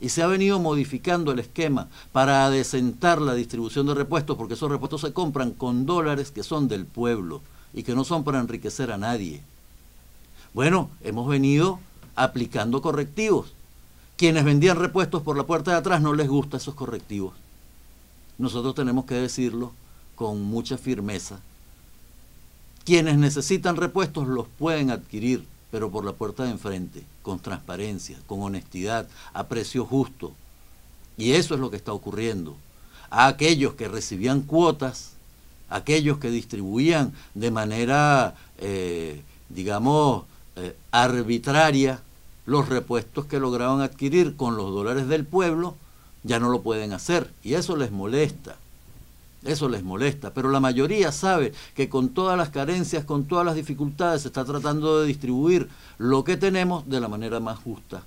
y se ha venido modificando el esquema para adecentar la distribución de repuestos, porque esos repuestos se compran con dólares que son del pueblo y que no son para enriquecer a nadie. Bueno, hemos venido aplicando correctivos. Quienes vendían repuestos por la puerta de atrás no les gustan esos correctivos. Nosotros tenemos que decirlo con mucha firmeza. Quienes necesitan repuestos los pueden adquirir pero por la puerta de enfrente, con transparencia, con honestidad, a precio justo. Y eso es lo que está ocurriendo. A aquellos que recibían cuotas, aquellos que distribuían de manera, eh, digamos, eh, arbitraria los repuestos que lograban adquirir con los dólares del pueblo, ya no lo pueden hacer. Y eso les molesta. Eso les molesta, pero la mayoría sabe que con todas las carencias, con todas las dificultades, se está tratando de distribuir lo que tenemos de la manera más justa.